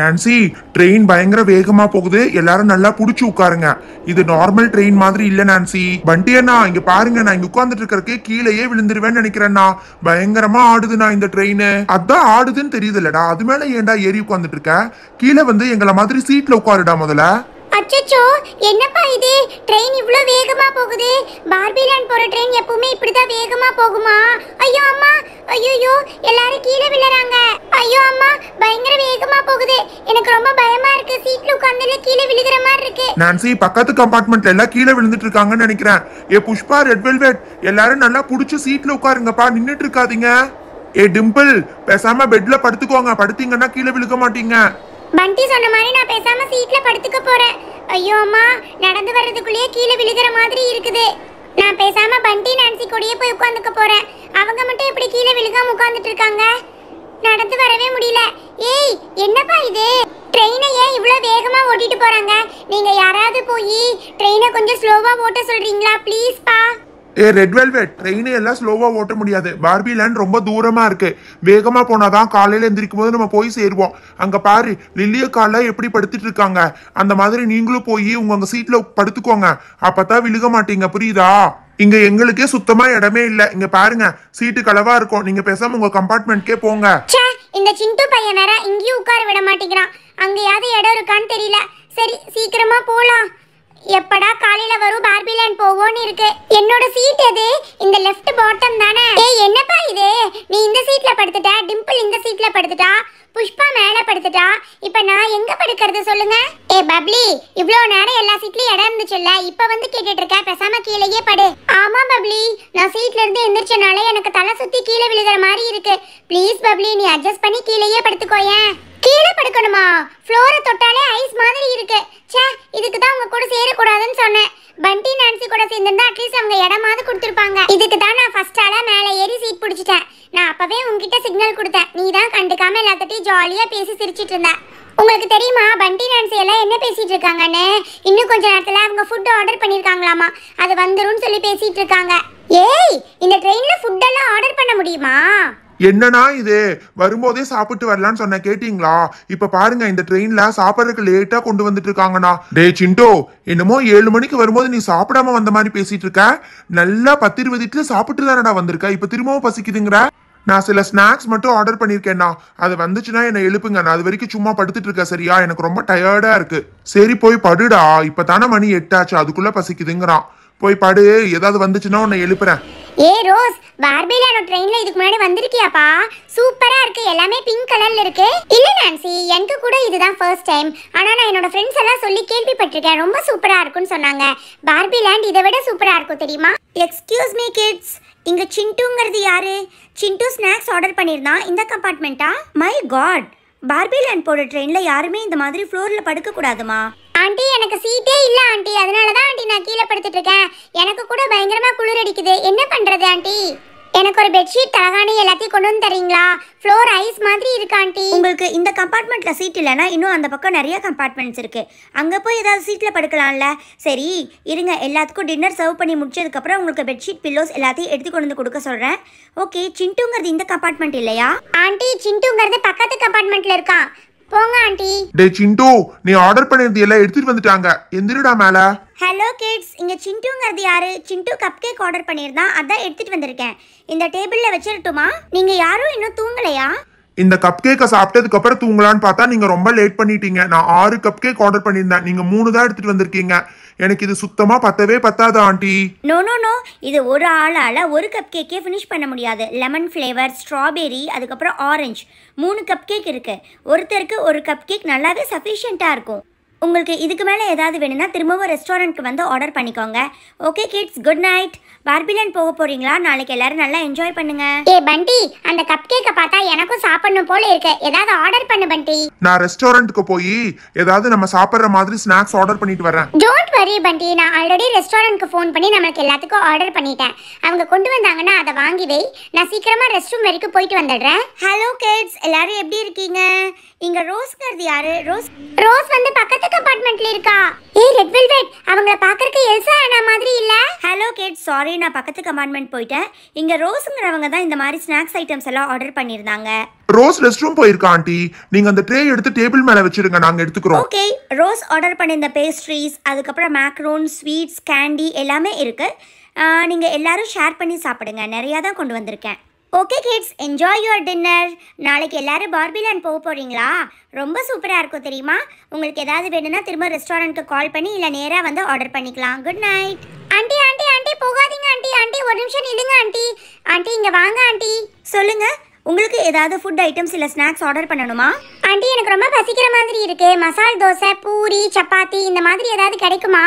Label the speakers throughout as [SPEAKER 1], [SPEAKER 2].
[SPEAKER 1] Nancy train பயங்கர வேகமா போகுது எல்லாரும் நல்லா புடிச்சு உட்காருங்க இது நார்மல் ட்ரெயின் மாதிரி இல்ல நான்சி வண்டி அண்ணா இங்க பாருங்க நான் இங்க உட்கார்ந்துட்டு இருக்கிறக்கே கீழேயே விழுந்துருவேன்னு நினைக்கிறேன்னா பயங்கரமா ஆடுதுண்ணா இந்த ட்ரெயின் அதான் ஆடுதுன்னு தெரியுது இல்லடா அது மேல ஏன்டா ஏறி உட்காந்துட்டு இருக்க கீழே வந்து எங்களை மாதிரி சீட்ல உட்காருடா முதல்ல
[SPEAKER 2] அச்சச்சோ என்னப்பா இது ட்ரெயின் இவ்வளோ வேகமா போகுது பார்பிலான் போற ட்ரெயின் எப்பவுமே இப்படிதான் வேகமா போகுமா ஐயோ அம்மா ஐயோ எல்லாரும் கீழே விழுறாங்க ஐயோ அம்மா பயங்கர வேகமா போகுது எனக்கு ரொம்ப பயமா இருக்கு சீட்ல உட்கார்ந்துல கீழே விழுகிற மாதிரி இருக்கு
[SPEAKER 1] நான்சி பக்கத்து கம்பார்ட்மெண்ட்ல எல்லாம் கீழே விழுந்துட்டு இருக்காங்கன்னு நினைக்கிறேன் ஏ புஷ்பா ரெட் வெல்வெட் எல்லாரும் நல்லா புடிச்சு சீட்ல உட்காருங்கப்பா நின்னுட்டு இருக்காதீங்க ஏ டிம்பிள் பேசாம பெட்ல படுத்துக்கோங்க படுத்தீங்கன்னா கீழே விழுக மாட்டீங்க
[SPEAKER 2] பண்டி சொன்ன மாதிரி நான் பேசாம சீட்ல படுத்துக்க போறேன் ஐயோ அம்மா நடந்து வர்றதுக்குள்ளேயே கீழே விழுகிற மாதிரி இருக்குது நான் பேசாம பண்டி நான்சி கூடயே போய் உட்காந்துக்க போறேன் அவங்க மட்டும் இப்படி கீழே விழுகாம உட்காந்துட்டு இருக்காங்க நடந்து வரவே முடியல ஏய் என்னப்பா இது ட்ரெயினை ஏன் இவ்வளோ வேகமாக ஓட்டிட்டு போகிறாங்க நீங்கள் யாராவது போய் ட்ரெயினை கொஞ்சம் ஸ்லோவாக ஓட்ட சொல்கிறீங்களா ப்ளீஸ்ப்பா
[SPEAKER 1] ஏ ரெட் வெல்வெட் ட்ரெயினே எல்லாம் ஸ்லோவாக ஓட்ட முடியாது பார்பி லேண்ட் ரொம்ப தூரமாக இருக்குது வேகமாக போனால் தான் காலையில் எந்திரிக்கும் போது நம்ம போய் சேருவோம் அங்கே பாரு லில்லிய காலில் எப்படி படுத்துட்டு இருக்காங்க அந்த மாதிரி நீங்களும் போய் உங்கள் சீட்டில் படுத்துக்கோங்க அப்போ தான் விழுக மாட்டீங்க புரியுதா இங்கே எங்களுக்கே சுத்தமாக இடமே இல்லை இங்கே பாருங்க சீட்டு களவாக இருக்கும் நீங்கள் பேசாமல் உங்கள் கம்பார்ட்மெண்ட்கே போங்க
[SPEAKER 2] இந்த சிண்டு பையன் வேற இங்கேயும் உட்கார விட மாட்டேங்கிறான் அங்கேயாவது இடம் இருக்கான்னு தெரியல சரி சீக்கிரமா போலாம் எப்படா காலையில வரும் லேண்ட் போவோன்னு இருக்கு என்னோட சீட் எது இந்த லெஃப்ட் பாட்டம் தானே ஏய் என்னப்பா இது நீ இந்த சீட்ல படுத்துட்ட டிம்பிள் இந்த சீட்ல படுத்துட்டா புஷ்பா மேல படுத்துட்டா இப்ப நான் எங்க படுக்கிறது சொல்லுங்க ஏ பப்ளி இவ்ளோ நேரம் எல்லா சீட்லயும் இடம் இருந்துச்சுல்ல இப்ப வந்து கேட்டுட்டு இருக்க பேசாம கீழேயே படு ஆமா பப்ளி நான் சீட்ல இருந்து எந்திரிச்சனால எனக்கு தலை சுத்தி கீழே விழுகிற மாதிரி இருக்கு ப்ளீஸ் பப்ளி நீ அட்ஜஸ்ட் பண்ணி கீழேயே படுத்துக்கோயேன் கீழே படுக்கணுமா ஃப்ளோரை தொட்டாலே ஐஸ் மாதிரி இருக்கு சே இதுக்கு தான் உங்க கூட சேரக்கூடாதுன்னு சொன்னேன் பண்டி நான்சி கூட சேர்ந்திருந்தா அட்லீஸ்ட் அவங்க இடமாவது கொடுத்துருப்பாங்க இதுக்கு தான் நான் ஃபர்ஸ்ட் ஆளா மேலே ஏறி சீட் பிடிச்சிட்டேன் நான் அப்பவே உங்ககிட்ட சிக்னல் கொடுத்தேன் நீ தான் கண்டுக்காம எல்லாத்திட்டையும் ஜாலியா பேசி சிரிச்சிட்டு இருந்த உங்களுக்கு தெரியுமா பண்டி நான்சி எல்லாம் என்ன பேசிட்டு இருக்காங்கன்னு இன்னும் கொஞ்ச நேரத்துல அவங்க ஃபுட் ஆர்டர் பண்ணிருக்காங்களாமா அது வந்துரும்னு சொல்லி பேசிட்டு இருக்காங்க ஏய் இந்த ட்ரெயின்ல ஃபுட் எல்லாம் ஆர்டர் பண்ண முடியுமா
[SPEAKER 1] என்னன்னா இது வரும்போதே சாப்பிட்டு வரலான்னு சொன்ன கேட்டீங்களா இப்ப பாருங்க இந்த ட்ரெயின்ல சாப்பிட்றதுக்கு லேட்டா கொண்டு வந்துட்டு இருக்காங்கண்ணா டே சிண்டோ என்னமோ ஏழு மணிக்கு வரும்போது நீ சாப்பிடாம வந்த மாதிரி பேசிட்டு இருக்க நல்லா பத்து இருபது சாப்பிட்டு தானடா வந்திருக்க இப்ப திரும்பவும் பசிக்குதுங்கிற நான் சில ஸ்நாக்ஸ் மட்டும் ஆர்டர் பண்ணியிருக்கேண்ணா அது வந்துச்சுன்னா என்னை எழுப்புங்க நான் அது வரைக்கும் சும்மா படுத்துட்டு இருக்கேன் சரியா எனக்கு ரொம்ப டயர்டா இருக்கு சரி போய் படுடா இப்ப தானே மணி எட்டாச்சு அதுக்குள்ள பசிக்குதுங்கிறான் போய் பாடு ஏதாவது வந்துச்சுன்னா உன்னை எழுப்புறேன்
[SPEAKER 2] ஏ ரோஸ் பார்பிலானோ ட்ரெயின்ல இதுக்கு முன்னாடி வந்திருக்கியாப்பா சூப்பரா இருக்கு எல்லாமே பிங்க் கலர்ல இருக்கு இல்ல நான்சி எனக்கு கூட இதுதான் ஃபர்ஸ்ட் டைம் ஆனா நான் என்னோட ஃப்ரெண்ட்ஸ் எல்லாம் சொல்லி கேள்விப்பட்டிருக்கேன் ரொம்ப சூப்பரா இருக்கும்னு சொன்னாங்க பார்பி லேண்ட் இதை விட சூப்பரா இருக்கும் தெரியுமா எக்ஸ்கியூஸ் மீ கிட்ஸ் இங்க சிண்டுங்கிறது யாரு சிண்டு ஸ்நாக்ஸ் ஆர்டர் பண்ணியிருந்தான்
[SPEAKER 3] இந்த கம்பார்ட்மெண்ட்டா மை காட் பார்பி லேண்ட் போற ட்ரெயின்ல யாருமே இந்த மாதிரி ஃப்ளோர்ல படுக்க கூடாதுமா
[SPEAKER 2] ஆண்டி எனக்கு சீட்டே இல்ல ஆண்டி அதனால தான் ஆண்டி நான் கீழே படுத்துட்டு இருக்கேன் எனக்கு கூட பயங்கரமா குளிர் அடிக்குது என்ன பண்றது ஆண்டி எனக்கு ஒரு பெட்ஷீட் தலகாணி எல்லாத்தையும் கொண்டு வந்து தரீங்களா
[SPEAKER 3] ஃப்ளோர் ஐஸ் மாதிரி இருக்கு ஆண்டி உங்களுக்கு இந்த கம்பார்ட்மெண்ட்டில் சீட் இல்லைன்னா இன்னும் அந்த பக்கம் நிறைய கம்பார்ட்மெண்ட்ஸ் இருக்குது அங்கே போய் ஏதாவது சீட்டில் படுக்கலாம்ல சரி இருங்க எல்லாத்துக்கும் டின்னர் சர்வ் பண்ணி முடிச்சதுக்கப்புறம் உங்களுக்கு பெட்ஷீட் பில்லோஸ் எல்லாத்தையும் எடுத்து கொண்டு வந்து கொடுக்க சொல்கிறேன் ஓகே சிண்டுங்கிறது இந்த கம்பார்ட்மெண்ட் இல்லையா ஆண்டி சிண்டுங்கிறது பக்கத்து கம்பார்ட்மெண்ட்டில் இருக்கான் போங்க ஆண்டி
[SPEAKER 1] டே சிண்டு நீ ஆர்டர் பண்ணிருந்த எல்லாம் எடுத்துட்டு வந்துட்டாங்க எந்திரடா மேல
[SPEAKER 3] ஹலோ கிட்ஸ் இங்க சிண்டுங்கிறது யாரு சிண்டு கப் கேக் ஆர்டர் பண்ணியிருந்தான் அதான் எடுத்துட்டு வந்திருக்கேன் இந்த டேபிள்ல வச்சிருட்டுமா நீங்க யாரும் இன்னும் தூங்கலையா
[SPEAKER 1] இந்த கப் கேக்கை சாப்பிட்டதுக்கு அப்புறம் தூங்கலான்னு பார்த்தா நீங்க ரொம்ப லேட் பண்ணிட்டீங்க நான் ஆறு கப் கேக் ஆர்டர் பண்ணியிருந்தேன் நீங்க மூணு தான் எடுத்துட்டு வந்திருக்கீங்க எனக்கு இது சுத்தமா பத்தவே பத்தாது ஆண்டி
[SPEAKER 3] நோ நோ நோ இது ஒரு ஆளால ஒரு கப் கேக்கே ஃபினிஷ் பண்ண முடியாது லெமன் ஃப்ளேவர் ஸ்ட்ராபெரி அதுக்கப்புறம் ஆரஞ்சு மூணு கப் கேக் இருக்கு ஒருத்தருக்கு ஒரு கப் கேக் நல்லாவே சஃபிஷியண்டா இருக்கும் உங்களுக்கு இதுக்கு மேலே ஏதாவது வேணும்னா திரும்பவும் ரெஸ்டாரண்ட்க்கு வந்து ஆர்டர் பண்ணிக்கோங்க okay kids good night Barbieland போக போறீங்களா நாளைக்கு எல்லாரும் நல்லா என்ஜாய் பண்ணுங்க ஏ பண்டி அந்த கப் கேக்கை பார்த்தா
[SPEAKER 2] எனக்கும் சாப்பிடணும் போல இருக்கு ஏதாவது ஆர்டர் பண்ணு பண்டி
[SPEAKER 1] நான் ரெஸ்டாரண்ட்டுக்கு போய் ஏதாவது நம்ம சாப்பிடுற மாதிரி ஸ்நாக்ஸ் ஆர்டர் பண்ணிட்டு வரேன்
[SPEAKER 2] டோன்ட் வரி பண்டி நான் ஆல்ரெடி ரெஸ்டாரண்ட்க்கு ஃபோன் பண்ணி நமக்கு எல்லாத்துக்கும் ஆர்டர் பண்ணிட்டேன் அவங்க கொண்டு வந்தாங்கன்னா அதை வாங்கி வை நான் சீக்கிரமா ரெஸ்ட் ரூம் வரைக்கும் போயிட்டு வந்துடுறேன் ஹலோ கிட்ஸ் எல்லாரும் எப்படி இருக்கீங்க இங்க ரோஸ்ங்கிறது யாரு ரோஸ் ரோஸ் வந்து பக்கத்து கம்பார்ட்மெண்ட்ல இருக்கா ஏய் ரெட் வெல்வெட் அவங்கள பாக்குறதுக்கு எல்சா அண்ணா மாதிரி இல்ல ஹலோ
[SPEAKER 3] கிட்ஸ் சாரி மாதிரி நான் பக்கத்து கமாண்ட்மெண்ட் போயிட்டேன் இங்கே ரோஸுங்கிறவங்க தான் இந்த மாதிரி ஸ்நாக்ஸ் ஐட்டம்ஸ் எல்லாம் ஆர்டர் பண்ணியிருந்தாங்க
[SPEAKER 1] ரோஸ் ரெஸ்ட் ரூம் போயிருக்கா ஆண்டி நீங்க அந்த ட்ரே எடுத்து டேபிள் மேல வச்சிருங்க நாங்க எடுத்துக்கிறோம் ஓகே
[SPEAKER 3] ரோஸ் ஆர்டர் பண்ணிருந்த பேஸ்ட்ரீஸ் அதுக்கப்புறம் மேக்ரோன் ஸ்வீட்ஸ் கேண்டி எல்லாமே இருக்கு நீங்க எல்லாரும் ஷேர் பண்ணி சாப்பிடுங்க நிறையா தான் கொண்டு வந்திருக்கேன் okay kids enjoy your dinner நாளைக்கு எல்லாரும் பார்பிலேண்ட் போக போகிறீங்களா ரொம்ப சூப்பராக இருக்கும் தெரியுமா உங்களுக்கு ஏதாவது வேணும்னா திரும்ப ரெஸ்டாரண்ட்டுக்கு கால் பண்ணி இல்லை நேராக வந்து ஆர்டர் பண்ணிக்கலாம் good night aunty aunty aunty போகாதீங்க ஆண்டி ஆண்டி ஒரு நிமிஷம் இல்லைங்க ஆண்டி ஆண்டி இங்கே வாங்க ஆண்டி சொல்லுங்கள் உங்களுக்கு ஏதாவது ஃபுட் ஐட்டம்ஸ் இல்லை ஸ்நாக்ஸ் ஆர்டர் பண்ணணுமா ஆண்டி எனக்கு ரொம்ப பசிக்கிற மாதிரி இருக்கு மசால் தோசை பூரி சப்பாத்தி இந்த மாதிரி ஏதாவது கிடைக்குமா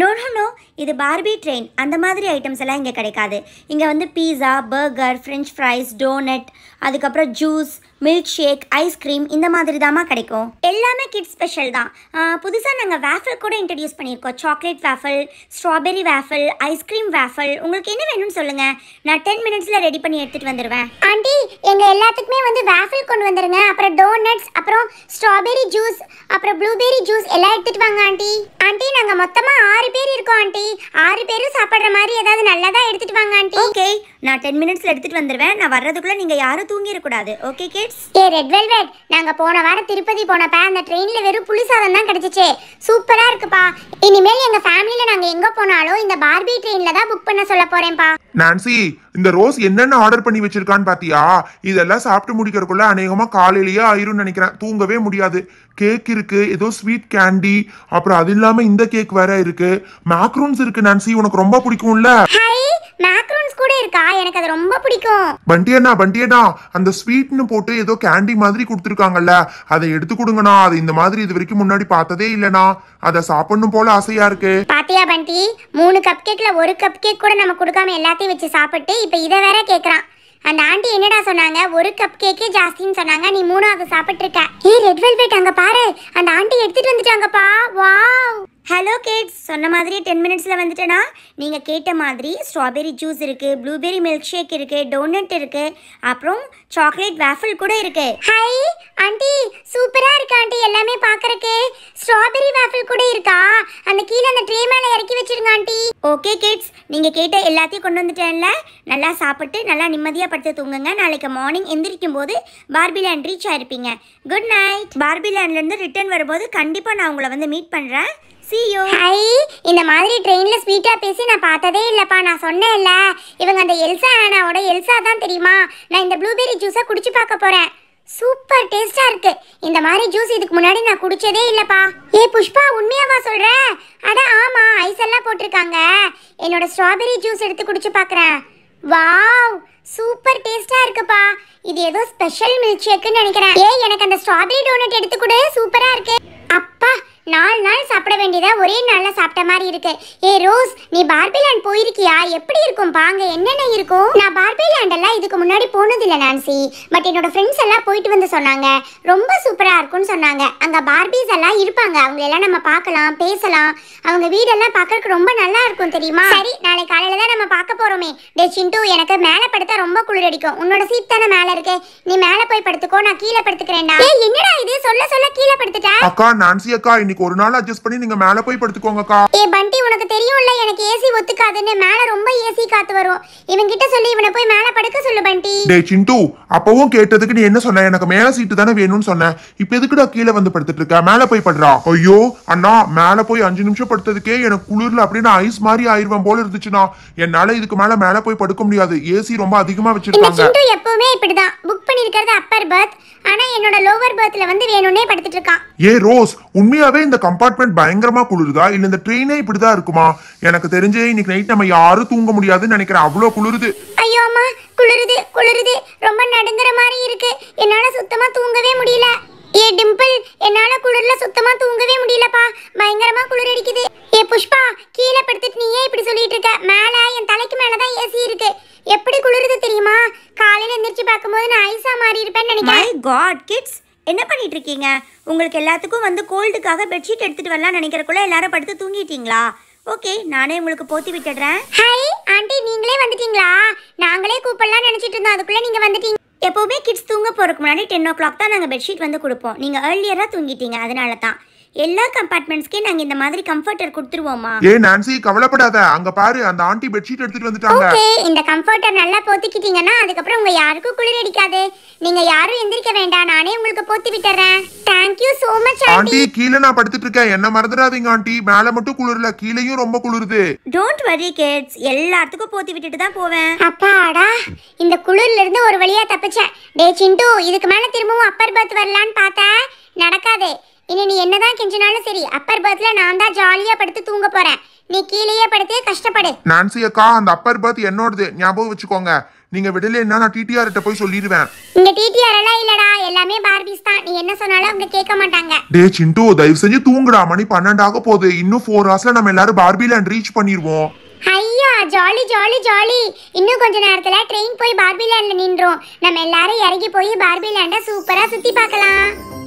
[SPEAKER 3] நோ நோ நோ இது பார்பி ட்ரெயின் அந்த மாதிரி ஐட்டம்ஸ் எல்லாம் இங்கே கிடைக்காது இங்கே வந்து pizza burger French fries donut அதுக்கப்புறம் ஜூஸ் மில்க் ஷேக் ஐஸ்கிரீம் இந்த மாதிரி தாம்மா கிடைக்கும் எல்லாமே கிட்ஸ் ஸ்பெஷல் தான் புதுசாக நாங்கள் வேஃபல் கூட இன்ட்ரடியூஸ் பண்ணியிருக்கோம் chocolate waffle strawberry waffle ice cream waffle
[SPEAKER 2] உங்களுக்கு என்ன வேணும்னு சொல்லுங்கள் நான் டென் மினிட்ஸில் ரெடி பண்ணி எடுத்துகிட்டு வந்துடுவேன் ஆண்டி எங்கள் எல்லாத்துக்குமே வந்து வேஃபல் கொண்டு வந்துடுங்க அப்புறம் டோனட்ஸ் அப்புறம் ஸ்ட்ராபெரி ஜூஸ் அப்புறம் ப்ளூபெரி ஜூஸ் எல்லாம் எடுத்துகிட்டு வாங்க ஆண்டி ஆண்டி நாங்கள் மொத்தமாக ஆறு பேர் இருக்கோம் ஆண்டி ஆறு பேரும் சாப்பிட்ற மாதிரி
[SPEAKER 3] ஏதாவது நல்லதா எடுத்துட்டு வாங்க ஆண்டி ஓகே நான் டென் மினிட்ஸில் எடுத்துகிட்டு வந்துடுவேன் நான் வர்றதுக்குள்ளே நீங்கள் யாரும் தூங்கிடக்கூடாது
[SPEAKER 2] okay kids a red velvet நாங்கள் போன வாரம் திருப்பதி போனப்ப அந்த ட்ரெயினில் வெறும் புளிசாதம் சாதம் தான் கிடச்சிச்சு சூப்பராக இருக்குப்பா இனிமேல் எங்கள் ஃபேமிலியில் நாங்கள் எங்கே போனாலும் இந்த பார்பி ட்ரெயினில் தான் புக் பண்ண சொல்ல போகிறேன்ப்பா
[SPEAKER 1] நான்சி இந்த ரோஸ் என்னென்ன ஆர்டர் பண்ணி வச்சிருக்கான்னு பாத்தியா இதெல்லாம் சாப்பிட்டு முடிக்கிறதுக்குள்ள அநேகமாக காலையிலேயே ஆயிரும்னு நினைக்கிறேன் தூங்கவே முடியாது கேக் இருக்கு ஏதோ ஸ்வீட் கேண்டி அப்புறம் அது இல்லாமல் இந்த கேக் வேற இருக்கு மேக்ரூன்ஸ் இருக்கு நான்சி உனக்கு ரொம்ப பிடிக்கும்ல
[SPEAKER 2] மேக்ரோன்ஸ் கூட இருக்கா எனக்கு அது ரொம்ப பிடிக்கும்
[SPEAKER 1] பண்டியண்ணா பண்டியண்ணா அந்த ஸ்வீட்னு போட்டு ஏதோ கேண்டி மாதிரி கொடுத்துருக்காங்கல்ல அதை எடுத்து கொடுங்கண்ணா அது இந்த மாதிரி இது வரைக்கும் முன்னாடி பார்த்ததே இல்லனா அதை சாப்பிடணும் போல ஆசையா இருக்கு
[SPEAKER 2] பாத்தியா பண்டி மூணு கப் கேக்ல ஒரு கப் கேக் கூட நம்ம கொடுக்காம எல்லாத்தையும் வச்சு சாப்பிட்டு இப்போ இதை வேற கேக்குறான் அந்த ஆண்டி என்னடா சொன்னாங்க ஒரு கப் கேக்கே ஜாஸ்தின்னு சொன்னாங்க நீ மூணாவது சாப்பிட்டு இருக்க ஏ ரெட் வெல்வெட் அங்க பாரு அந்த ஆண்டி எடுத்துட்டு வந்துட்டாங்கப்பா
[SPEAKER 3] வாவ் ஹலோ கேட்ஸ் சொன்ன மாதிரி டென் மினிட்ஸில் வந்துட்டேன்னா நீங்கள் கேட்ட மாதிரி ஸ்ட்ராபெரி ஜூஸ் இருக்குது ப்ளூபெரி மில்க் ஷேக் இருக்குது டோனட் இருக்குது அப்புறம் சாக்லேட் வேஃபிள்
[SPEAKER 2] கூட இருக்குது ஹை ஆண்டி சூப்பராக இருக்கு ஆண்டி எல்லாமே பார்க்குறக்கே ஸ்ட்ராபெரி வேஃபிள் கூட இருக்கா அந்த கீழே அந்த ட்ரே மேலே இறக்கி வச்சிருங்க ஆண்டி ஓகே கேட்ஸ்
[SPEAKER 3] நீங்கள் கேட்ட எல்லாத்தையும் கொண்டு வந்துட்டேன்ல நல்லா சாப்பிட்டு நல்லா நிம்மதியாக படுத்து தூங்குங்க நாளைக்கு மார்னிங் எந்திரிக்கும் போது பார்பிலேண்ட் ரீச் ஆயிருப்பீங்க குட் நைட் பார்பிலேண்ட்லேருந்து ரிட்டர்ன் வரும்போது கண்டிப்பாக நான் உங்களை வந்து மீட் பண்ணுறேன்
[SPEAKER 2] சி யூ ஹை இந்த மாதிரி ட்ரெயினில் ஸ்வீட்டாக பேசி நான் பார்த்ததே இல்லைப்பா நான் சொன்னேன்ல இவங்க அந்த எல்சா ஆனாவோட எல்சா தான் தெரியுமா நான் இந்த ப்ளூபெரி ஜூஸை குடிச்சு பார்க்க போகிறேன் சூப்பர் டேஸ்டாக இருக்கு இந்த மாதிரி ஜூஸ் இதுக்கு முன்னாடி நான் குடிச்சதே இல்லைப்பா ஏ புஷ்பா உண்மையாவா சொல்கிற அட ஆமாம் ஐஸ் எல்லாம் போட்டிருக்காங்க என்னோட ஸ்ட்ராபெரி ஜூஸ் எடுத்து குடிச்சு பார்க்குறேன் வாவ் சூப்பர் டேஸ்டா இருக்குப்பா இது ஏதோ ஸ்பெஷல் மில்க் ஷேக்குன்னு நினைக்கிறேன் ஏ எனக்கு அந்த ஸ்ட்ராபெரி டோனட் எடுத்து கொடு சூப்பரா இருக்கு அப்பா நாலு நாள் சாப்பிட வேண்டியதா ஒரே நாளில் சாப்பிட்ட மாதிரி இருக்கு ஏ ரோஸ் நீ பார்பிலாண்ட் போயிருக்கியா எப்படி இருக்கும் பாங்க என்னென்ன இருக்கும் நான் பார்பிலாண்ட் எல்லாம் இதுக்கு முன்னாடி போனதில்லை நான்சி பட் என்னோட ஃப்ரெண்ட்ஸ் எல்லாம் போயிட்டு வந்து சொன்னாங்க ரொம்ப சூப்பராக இருக்கும்னு சொன்னாங்க அங்கே பார்பிஸ் எல்லாம் இருப்பாங்க அவங்களெல்லாம் நம்ம பார்க்கலாம் பேசலாம் அவங்க வீடெல்லாம் பார்க்கறதுக்கு ரொம்ப நல்லா இருக்கும் தெரியுமா சரி நாளை காலையில் தான் நம்ம பார்க்க போகிறோமே டே சிண்டு எனக்கு மேலே படுத்தா ரொம்ப குளிர் அடிக்கும் உன்னோட சீட் தானே மேலே இருக்கு நீ மேலே போய் படுத்துக்கோ நான் கீழே படுத்துக்கிறேன்டா என்னடா இது சொல்ல சொல்ல கீழே படுத்துட்டேன் அக்கா
[SPEAKER 1] நான்சி அக்கா இன்னைக்கு ஒரு நாள் அட்ஜஸ்ட் பண்ணி நீங்க மேல போய் படுத்துக்கோங்கக்கா ஏ
[SPEAKER 2] பண்டி உனக்கு தெரியும்ல எனக்கு ஏசி ஒத்துக்காதுன்னு மேல ரொம்ப ஏசி காத்து வரும் இவன் கிட்ட சொல்லி இவனை போய் மேல படுக்க சொல்லு பண்டி
[SPEAKER 1] டேய் சிண்டு அப்பவும் கேட்டதுக்கு நீ என்ன சொன்ன எனக்கு மேல சீட்டு தானே வேணும்னு சொன்ன இப்போ எதுக்குடா கீழே வந்து படுத்துட்டு இருக்க மேல போய் படுறா ஐயோ அண்ணா மேல போய் அஞ்சு நிமிஷம் படுத்ததுக்கே எனக்கு குளிர்ல அப்படின்னு ஐஸ் மாதிரி ஆயிருவேன் போல இருந்துச்சுன்னா என்னால இதுக்கு மேல மேல போய் படுக்க முடியாது ஏசி ரொம்ப அதிகமா வச்சிருக்காங்க சிண்டு
[SPEAKER 2] எப்பவுமே இப்படிதான் புக் பண்ணிருக்கிறது அப்பர் பர்த் ஆனா என்னோட லோவர் பர்த்ல வந்து வேணும்னே படுத்துட்டு இருக்கான்
[SPEAKER 1] ஏ ரோஸ் உண்மையாவே இந்த கம்பார்ட்மெண்ட் பயங்கரமா குளிருதா இல்ல இந்த ட்ரெயினே இப்படிதான் இருக்குமா எனக்கு தெரிஞ்சு இன்னைக்கு நைட் நம்ம யாரும் தூங்க முடியாதுன்னு நினைக்கிறேன் அவ்வளவு குளிருது
[SPEAKER 2] ஐயோ அம்மா குளிருது குளிருது ரொம்ப நடுங்குற மாதிரி இருக்கு என்னால சுத்தமா தூங்கவே முடியல ஏ டிம்பிள் என்னால குளிர்ல சுத்தமா தூங்கவே முடியலப்பா பயங்கரமா குளிர் அடிக்குது ஏ புஷ்பா கீழே படுத்துட்டு நீயே இப்படி சொல்லிட்டு இருக்க மேல என் தலைக்கு மேலதான் ஏசி இருக்கு எப்படி குளிருது தெரியுமா காலையில எந்திரிச்சு பார்க்கும்போது நான் ஐசா மாறி இருப்பேன்னு நினைக்கிறேன் காட்
[SPEAKER 3] கிட்ஸ் என்ன பண்ணிட்டு இருக்கீங்க உங்களுக்கு எல்லாத்துக்கும் வந்து கோல்டுக்காக பெட்ஷீட் எடுத்துட்டு வரலாம் நினைக்கிறக்குள்ள எல்லாரும் படுத்து தூங்கிட்டீங்களா ஓகே நானே உங்களுக்கு போத்தி விட்டுடுறேன் ஹாய் ஆண்டி நீங்களே வந்துட்டீங்களா நாங்களே கூப்பிடலாம் நினைச்சிட்டு இருந்தோம் அதுக்குள்ள நீங்க வந்துட்டீங்க எப்போவுமே கிட்ஸ் தூங்க போறதுக்கு முன்னாடி டென் ஓ கிளாக் தான் நாங்கள் பெட்ஷீட் வந்து கொடுப்போம் நீங்கள் ஏர்லியராக தூங்கிட்டீங்க அதனால தான் எல்லா
[SPEAKER 2] கம்பார்ட்மெண்ட்ஸ்க்கே நாங்க இந்த மாதிரி கம்ஃபர்ட்டர் கொடுத்துருவோமா ஏ
[SPEAKER 1] நான்சி கவலைப்படாத அங்க பாரு அந்த ஆண்டி பெட்ஷீட் எடுத்துட்டு வந்துட்டாங்க ஓகே
[SPEAKER 2] இந்த கம்ஃபர்ட்டர் நல்லா போத்திக்கிட்டீங்கன்னா அதுக்கப்புறம் உங்க யாருக்கும் குளிர் அடிக்காது நீங்க யாரும் எந்திரிக்க வேண்டாம் நானே உங்களுக்கு போத்தி விட்டுறேன் thank you so much aunty
[SPEAKER 1] கீழ நான் படுத்துட்டு இருக்கேன் என்ன மறந்துடாதீங்க ஆண்டி மேல மட்டும் குளிர்ல கீழேயும் ரொம்ப குளிருது
[SPEAKER 2] டோன்ட் வரி கிட்ஸ் எல்லாத்துக்கும்
[SPEAKER 3] போத்தி விட்டுட்டு தான் போவேன்
[SPEAKER 2] அப்பாடா இந்த குளிர்ல இருந்து ஒரு வழியா தப்பிச்சேன் டே சிண்டு இதுக்கு மேல திரும்பவும் அப்பர் பர்த் வரலான்னு பார்த்தேன் நடக்காதே இனி நீ என்னதான் கெஞ்சினாலும் சரி அப்பர் பர்த்ல நான் தான் ஜாலியா படுத்து தூங்க போறேன் நீ கீழேயே படுத்தே கஷ்டப்படு
[SPEAKER 1] நான்சி அக்கா அந்த அப்பர் பர்த் என்னோடது ஞாபகம் வச்சுக்கோங்க நீங்க விடலைன்னா நான் டிடிஆர் கிட்ட போய் சொல்லிடுவேன்
[SPEAKER 2] இங்க டிடிஆர் எல்லாம் இல்லடா எல்லாமே பார்பிஸ் தான் நீ என்ன சொன்னாலும் அவங்க கேட்க மாட்டாங்க
[SPEAKER 1] டேய் சிண்டு தயவு செஞ்சு தூங்குடா மணி ஆக போகுது இன்னும் ஃபோர் ஹவர்ஸ்ல நம்ம எல்லாரும் பார்பி லேண்ட் ரீச் பண்ணிடுவோம்
[SPEAKER 2] ஐயா ஜாலி ஜாலி ஜாலி இன்னும் கொஞ்ச நேரத்துல ட்ரெயின் போய் பார்பி லேண்ட்ல நின்றோம் நம்ம எல்லாரும் இறங்கி போய் பார்பி லேண்ட சூப்பரா சுத்தி பார்க்கலாம்